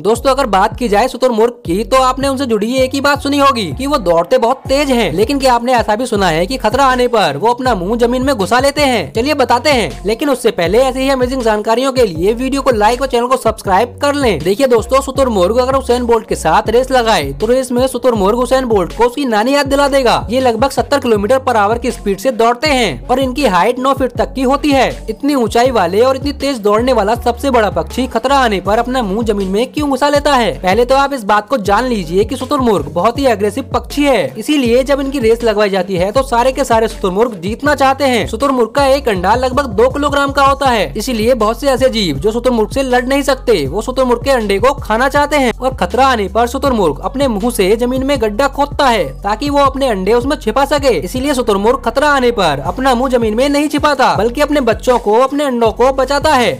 दोस्तों अगर बात की जाए शुतुरमुर्ग की तो आपने उनसे जुड़ी एक ही बात सुनी होगी कि वो दौड़ते बहुत तेज हैं लेकिन क्या आपने ऐसा भी सुना है कि खतरा आने पर वो अपना मुंह जमीन में घुसा लेते हैं चलिए बताते हैं लेकिन उससे पहले ऐसी ही अमेजिंग जानकारियों के लिए वीडियो को लाइक और चैनल को सब्सक्राइब कर ले देखिए दोस्तों शुतुरमुर्ग अगर हुसैन बोल्ट के साथ रेस लगाए तो रेस में शुतुरमुर्ग हुसैन बोल्ट को उसकी नानी याद दिला देगा ये लगभग सत्तर किलोमीटर पर आवर की स्पीड ऐसी दौड़ते हैं और इनकी हाइट नौ फीट तक की होती है इतनी ऊंचाई वाले और इतनी तेज दौड़ने वाला सबसे बड़ा पक्षी खतरा आने आरोप अपना मुँह जमीन में क्यूँ क्यों घुसा लेता है पहले तो आप इस बात को जान लीजिए कि शुतुरमुर्ग बहुत ही अग्रेसिव पक्षी है इसीलिए जब इनकी रेस लगवाई जाती है तो सारे के सारे शुतुरमुर्ग जीतना चाहते हैं शुतुरमुर्ग का एक अंडा लगभग दो किलोग्राम का होता है इसीलिए बहुत से ऐसे जीव जो शुतुरमुर्ग से लड़ नहीं सकते वो शुतुरमुर्ग के अंडे को खाना चाहते हैं और खतरा आने पर शुतुरमुर्ग अपने मुँह से जमीन में गड्ढा खोदता है ताकि वो अपने अंडे उसमें छिपा सके इसीलिए शुतुरमुर्ग खतरा आने पर अपना मुँह जमीन में नहीं छिपाता बल्कि अपने बच्चों को अपने अंडों को बचाता है